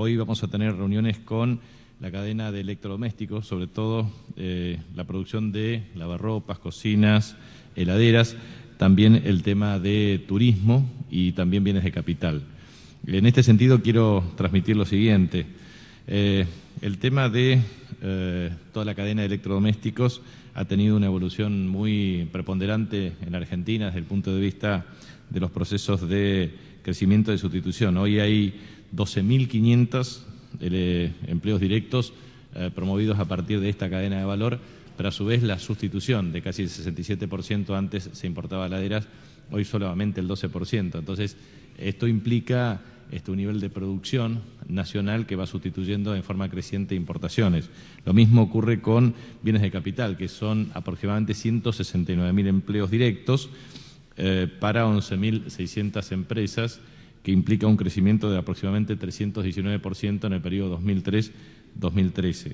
Hoy vamos a tener reuniones con la cadena de electrodomésticos, sobre todo eh, la producción de lavarropas, cocinas, heladeras, también el tema de turismo y también bienes de capital. En este sentido quiero transmitir lo siguiente. Eh, el tema de eh, toda la cadena de electrodomésticos ha tenido una evolución muy preponderante en Argentina desde el punto de vista de los procesos de crecimiento de sustitución. Hoy hay 12.500 eh, empleos directos promovidos a partir de esta cadena de valor, pero a su vez la sustitución de casi el 67% antes se importaba laderas, hoy solamente el 12%. Entonces, esto implica este, un nivel de producción nacional que va sustituyendo en forma creciente importaciones. Lo mismo ocurre con bienes de capital, que son aproximadamente 169.000 empleos directos eh, para 11.600 empresas, que implica un crecimiento de aproximadamente 319% en el periodo 2003-2013.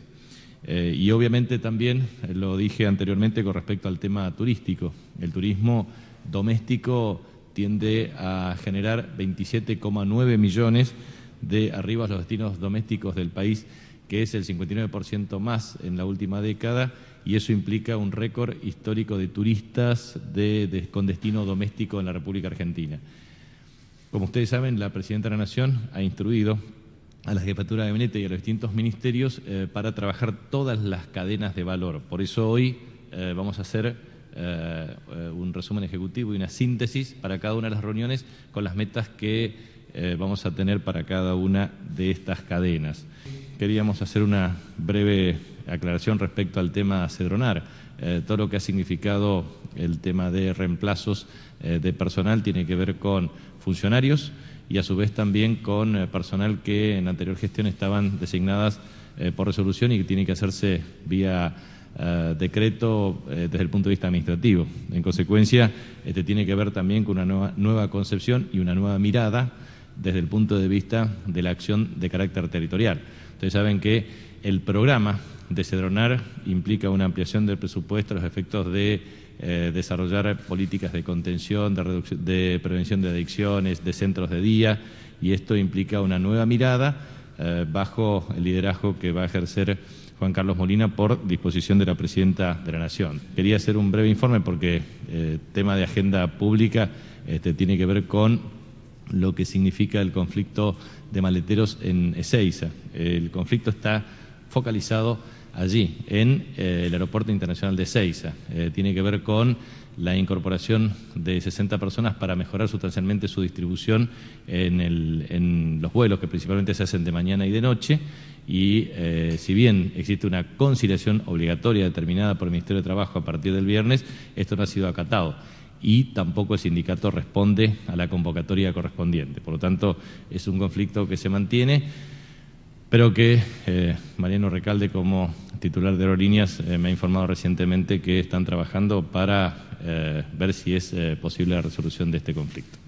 Eh, y obviamente también, eh, lo dije anteriormente con respecto al tema turístico, el turismo doméstico tiende a generar 27,9 millones de a los destinos domésticos del país, que es el 59% más en la última década, y eso implica un récord histórico de turistas con destino doméstico en la República Argentina. Como ustedes saben, la Presidenta de la Nación ha instruido a la Jefatura de Gabinete y a los distintos ministerios eh, para trabajar todas las cadenas de valor. Por eso hoy eh, vamos a hacer eh, eh, un resumen ejecutivo y una síntesis para cada una de las reuniones con las metas que eh, vamos a tener para cada una de estas cadenas. Queríamos hacer una breve aclaración respecto al tema Cedronar. todo lo que ha significado el tema de reemplazos de personal tiene que ver con funcionarios y a su vez también con personal que en anterior gestión estaban designadas por resolución y que tiene que hacerse vía eh, decreto eh, desde el punto de vista administrativo. En consecuencia, este tiene que ver también con una nueva, concepción y una nueva mirada desde el punto de vista de la acción de carácter territorial. Ustedes saben que el programa de Cedronar implica una ampliación del presupuesto los efectos de eh, desarrollar políticas de contención, de, de prevención de adicciones, de centros de día, y esto implica una nueva mirada eh, bajo el liderazgo que va a ejercer Juan Carlos Molina por disposición de la Presidenta de la Nación. Quería hacer un breve informe porque el eh, tema de agenda pública este, tiene que ver con lo que significa el conflicto de maleteros en Ezeiza. El conflicto está focalizado allí, en eh, el Aeropuerto Internacional de Ceiza. Eh, tiene que ver con la incorporación de 60 personas para mejorar sustancialmente su distribución en, los vuelos que principalmente se hacen de mañana y de noche. Y eh, si bien existe una conciliación obligatoria determinada por el Ministerio de Trabajo a partir del viernes, esto no ha sido acatado y tampoco el sindicato responde a la convocatoria correspondiente. Por lo tanto, es un conflicto que se mantiene pero que eh, Mariano Recalde, como titular de Aerolíneas, eh, me ha informado recientemente que están trabajando para eh, ver si es posible la resolución de este conflicto.